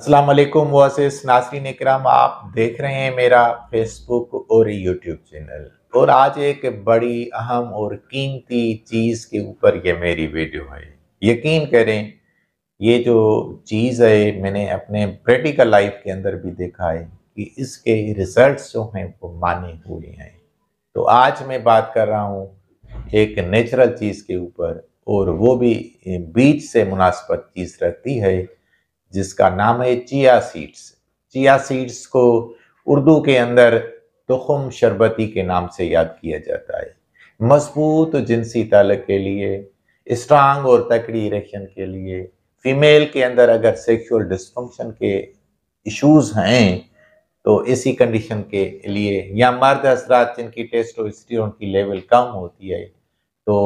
असलम वसिस नासरीन इक्राम आप देख रहे हैं मेरा फेसबुक और यूट्यूब चैनल और आज एक बड़ी अहम और कीमती चीज़ के ऊपर ये मेरी वीडियो है यकीन करें ये जो चीज़ है मैंने अपने प्रैक्टिकल लाइफ के अंदर भी देखा है कि इसके रिजल्ट्स जो हैं वो माने हुए हैं तो आज मैं बात कर रहा हूँ एक नेचुरल चीज़ के ऊपर और वो भी बीच से मुनासबत चीज़ रखती है जिसका नाम है चिया सीड्स चिया सीड्स को उर्दू के अंदर तुखम शरबती के नाम से याद किया जाता है मजबूत जिनसी तालक के लिए स्ट्रांग और तकड़ी इरेक्शन के लिए फीमेल के अंदर अगर सेक्सुअल डिस्फंक्शन के इश्यूज हैं तो इसी कंडीशन के लिए या मर्द हजरात जिनकी टेस्टोस्टेरोन की लेवल कम होती है तो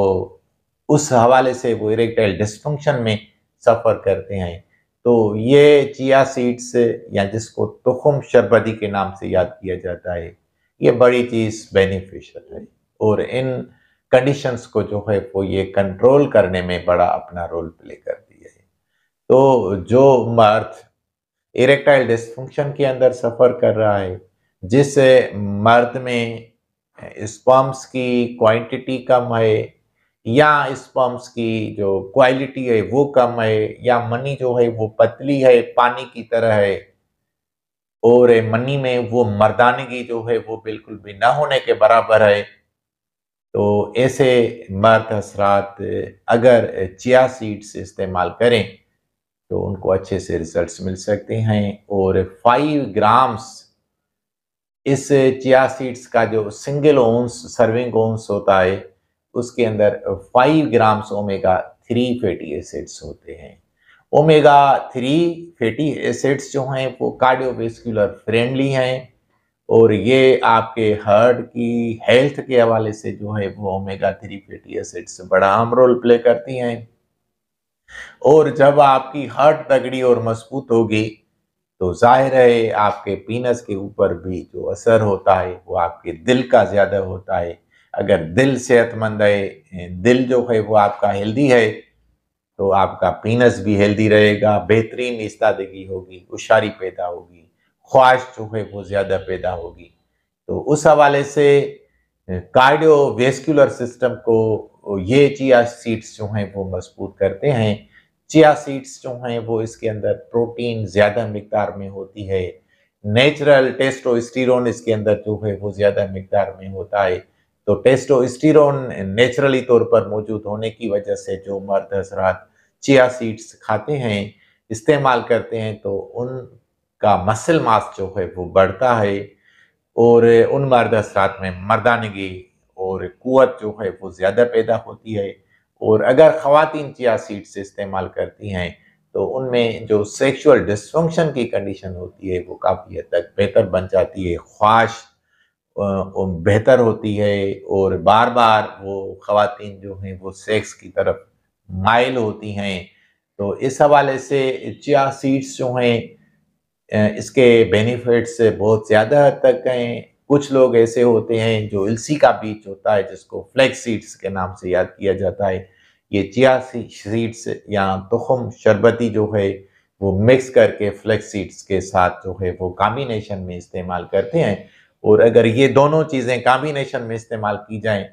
उस हवाले से वो इरेक्टाइल डिस्फंक्शन में सफ़र करते हैं तो ये चिया सीड्स या जिसको तुखम शरबदी के नाम से याद किया जाता है ये बड़ी चीज़ बेनिफिशियल है और इन कंडीशंस को जो है वो ये कंट्रोल करने में बड़ा अपना रोल प्ले कर दिया है तो जो मर्द इरेक्टाइल डिस्फंक्शन के अंदर सफ़र कर रहा है जिस मर्द में स्पॉम्स की क्वांटिटी कम है या पम्प्स की जो क्वालिटी है वो कम है या मनी जो है वो पतली है पानी की तरह है और मनी में वो मर्दानगी जो है वो बिल्कुल भी ना होने के बराबर है तो ऐसे मर्द असरात अगर चिया सीड्स इस्तेमाल करें तो उनको अच्छे से रिजल्ट्स मिल सकते हैं और फाइव ग्राम्स इस चिया सीड्स का जो सिंगल ओंस सर्विंग ओंस होता है उसके अंदर five grams omega three fatty acids होते हैं ओमेगा थ्री फैटी एसिड्स जो हैं वो कार्डियोवेस्कुलर फ्रेंडली हैं और ये आपके हार्ट की हेल्थ के हवाले से जो है वो ओमेगा थ्री फैटी एसिड्स बड़ा अहम रोल प्ले करती हैं और जब आपकी हार्ट तगड़ी और मजबूत होगी तो जाहिर है आपके पीनस के ऊपर भी जो असर होता है वो आपके दिल का ज़्यादा होता है अगर दिल सेहतमंद है दिल जो है वो आपका हेल्दी है तो आपका पीनस भी हेल्दी रहेगा बेहतरीन इस्तादगी होगी होशारी पैदा होगी ख्वाहिश जो है वो ज़्यादा पैदा होगी तो उस हवाले से कार्डियोवेस्कुलर सिस्टम को ये चिया सीड्स जो हैं वो मजबूत करते हैं चिया सीड्स जो हैं वो इसके अंदर प्रोटीन ज़्यादा मकदार में होती है नेचुरल टेस्टोस्टेरोन इसके अंदर जो है वो ज़्यादा मकदार में होता है तो टेस्टोस्टिरोन नेचुरली तौर पर मौजूद होने की वजह से जो मर्द हजरात चिया सीड्स खाते हैं इस्तेमाल करते हैं तो उनका मसल मास जो है वो बढ़ता है और उन मर्द हजरात में मर्दानगी और कुत जो है वो ज़्यादा पैदा होती है और अगर ख़वातीन चिया सीड्स इस्तेमाल करती हैं तो उनमें जो सेक्सुअल डिस्फंक्शन की कंडीशन होती है वो काफ़ी हद तक बेहतर बन जाती है ख्वाश बेहतर होती है और बार बार वो खातन जो हैं वो सेक्स की तरफ माइल होती हैं तो इस हवाले से चिया सीड्स जो हैं इसके बेनिफिट्स बहुत ज़्यादा हद तक हैं कुछ लोग ऐसे होते हैं जो इलसी का बीज होता है जिसको फ्लैक्स सीड्स के नाम से याद किया जाता है ये चिया सीड्स या तुखम शरबती जो है वो मिक्स करके फ्लैक्स सीड्स के साथ जो है वो कॉम्बिनेशन में इस्तेमाल करते हैं और अगर ये दोनों चीज़ें कॉम्बिनेशन में इस्तेमाल की जाएं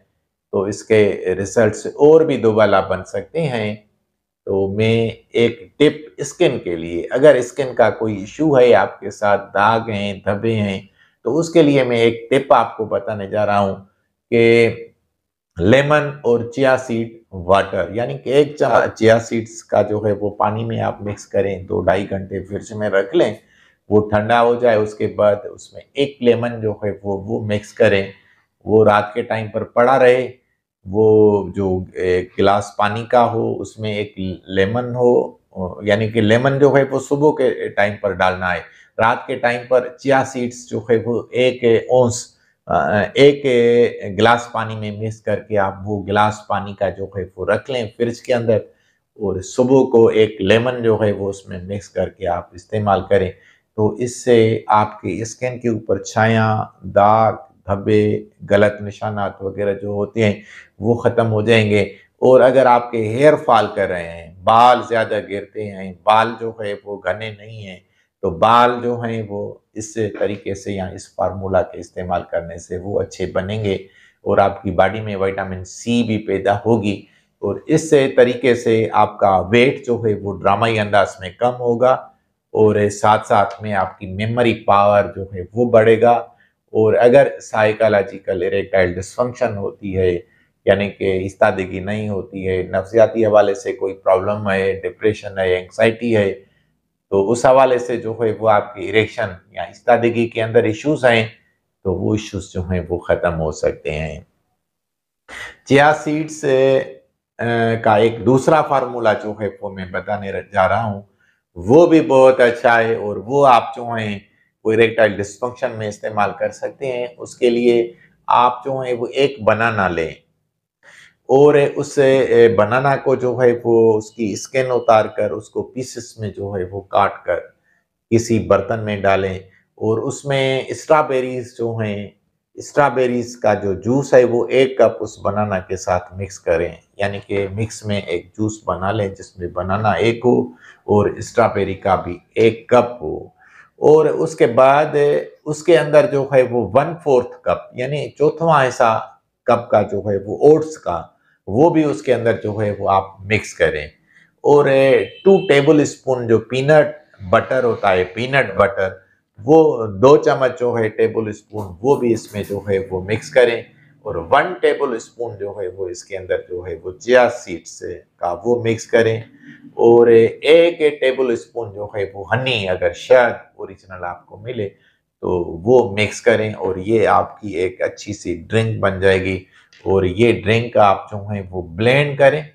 तो इसके रिजल्ट्स और भी दोबाला बन सकते हैं तो मैं एक टिप स्किन के लिए अगर स्किन का कोई इशू है आपके साथ दाग हैं धब्बे हैं तो उसके लिए मैं एक टिप आपको बताने जा रहा हूँ कि लेमन और चिया सीड वाटर यानी कि एक चम्मच चिया हाँ। सीड्स का जो है वो पानी में आप मिक्स करें दो ढाई घंटे फ्रिज में रख लें वो ठंडा हो जाए उसके बाद उसमें एक लेमन जो है वो वो मिक्स करें वो रात के टाइम पर पड़ा रहे वो जो गिलास पानी का हो उसमें एक लेमन हो यानी कि लेमन जो है वो सुबह के टाइम पर डालना है रात के टाइम पर चिया सीड्स जो है वो एक ओंस एक गिलास पानी में मिक्स करके आप वो गिलास पानी का जो है वो रख लें फ्रिज के अंदर और सुबह को एक लेमन जो है वो उसमें मिक्स करके आप इस्तेमाल करें तो इससे आपकी स्किन के ऊपर छाया दाग धब्बे गलत निशानात वगैरह जो होते हैं वो ख़त्म हो जाएंगे और अगर आपके हेयर फॉल कर रहे हैं बाल ज़्यादा गिरते हैं बाल जो है वो घने नहीं हैं तो बाल जो हैं वो इस तरीके से या इस फार्मूला के इस्तेमाल करने से वो अच्छे बनेंगे और आपकी बॉडी में विटामिन सी भी पैदा होगी और इस तरीके से आपका वेट जो है वो ड्रामाई अंदाज में कम होगा और साथ साथ में आपकी मेमोरी पावर जो है वो बढ़ेगा और अगर साइकोलॉजिकल इरेक्टाइल डिस्फंक्शन होती है यानी कि इस्तादगी नहीं होती है नफ्सियाती हवाले से कोई प्रॉब्लम है डिप्रेशन है एंगजाइटी है तो उस हवाले से जो है वो आपकी इरेक्शन या इस्तादगी के अंदर इश्यूज हैं तो वो इश्यूज जो हैं वो ख़त्म हो सकते हैं चिया सीड्स का एक दूसरा फार्मूला जो है वो मैं बताने जा रहा हूँ वो भी बहुत अच्छा है और वो आप जो है वो इरेक्टाइल डिस्फंक्शन में इस्तेमाल कर सकते हैं उसके लिए आप जो है वो एक बनाना लें और उस बनाना को जो है वो उसकी स्किन उतार कर उसको पीसेस में जो है वो काट कर किसी बर्तन में डालें और उसमें स्ट्रॉबेरीज जो हैं स्ट्रॉबेरीज का जो जूस है वो एक कप उस बनाना के साथ मिक्स करें यानी कि मिक्स में एक जूस बना लें जिसमें बनाना एक हो और स्ट्रॉबेरी का भी एक कप हो और उसके बाद उसके अंदर जो है वो वन फोर्थ कप यानी चौथवा ऐसा कप का जो है वो ओट्स का वो भी उसके अंदर जो है वो आप मिक्स करें और टू टेबल स्पून जो पीनट बटर होता है पीनट बटर वो दो चम्मच जो है टेबल स्पून वो भी इसमें जो है वो मिक्स करें और वन टेबल स्पून जो है वो इसके अंदर जो है वो जिया सीड्स का वो मिक्स करें और एक टेबल स्पून जो है वो हनी अगर शायद ओरिजिनल आपको मिले तो वो मिक्स करें और ये आपकी एक अच्छी सी ड्रिंक बन जाएगी और ये ड्रिंक आप जो है वो ब्लेंड करें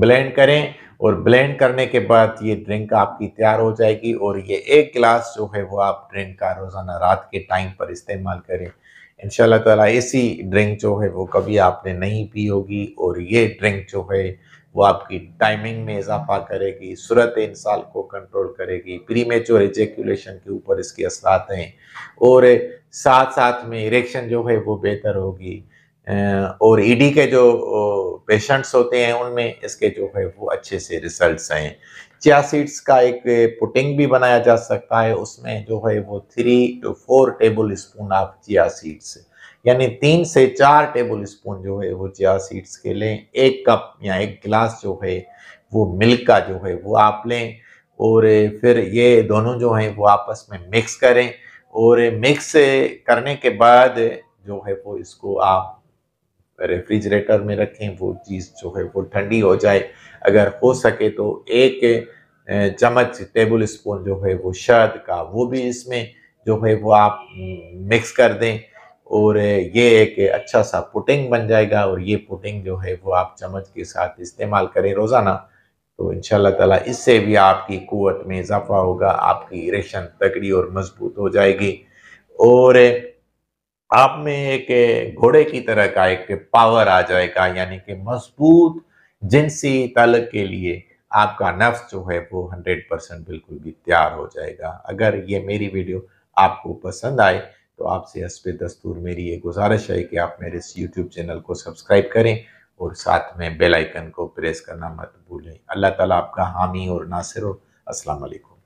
ब्लेंड करें और ब्लेंड करने के बाद ये ड्रिंक आपकी तैयार हो जाएगी और ये एक गिलास जो है वो आप ड्रिंक का रोज़ाना रात के टाइम पर इस्तेमाल करें इन ताला ऐसी ड्रिंक जो है वो कभी आपने नहीं पी होगी और ये ड्रिंक जो है वो आपकी टाइमिंग में इजाफा करेगी सूरत इंसाल को कंट्रोल करेगी प्री मेचोर एजेकुलेशन के ऊपर इसके असरात हैं और साथ साथ में इरेक्शन जो है वो बेहतर होगी और ईडी e के जो पेशेंट्स होते हैं उनमें इसके जो है वो अच्छे से रिजल्ट्स आए चिया सीड्स का एक पुटिंग भी बनाया जा सकता है उसमें जो है वो three two four tablespoon आप चिया सीड्स यानी तीन से चार टेबल स्पून जो है वो चिया सीड्स के लें एक कप या एक गिलास जो है वो मिल्क का जो है वो आप लें और फिर ये दोनों जो हैं वो आपस में मिक्स करें और मिक्स करने के बाद जो है वो इसको आप रेफ्रिजरेटर में रखें वो चीज़ जो है वो ठंडी हो जाए अगर हो सके तो एक चम्मच टेबल स्पून जो है वो शहद का वो भी इसमें जो है वो आप मिक्स कर दें और ये एक अच्छा सा पुटिंग बन जाएगा और ये पुटिंग जो है वो आप चम्मच के साथ इस्तेमाल करें रोज़ाना तो इन ताला इससे भी आपकी कुत में इजाफा होगा आपकी रेशन तगड़ी और मजबूत हो जाएगी और आप में एक घोड़े की तरह का एक पावर आ जाएगा यानी कि मजबूत जिनसी तलक के लिए आपका नफ्स जो है वो हंड्रेड परसेंट बिल्कुल भी तैयार हो जाएगा अगर ये मेरी वीडियो आपको पसंद आए तो आपसे हसब दस्तूर मेरी ये गुजारिश है कि आप मेरे इस यूट्यूब चैनल को सब्सक्राइब करें और साथ में बेल आइकन को प्रेस करना मत भूलें अल्लाह ताला आपका हामी और नासिर हो असलकुम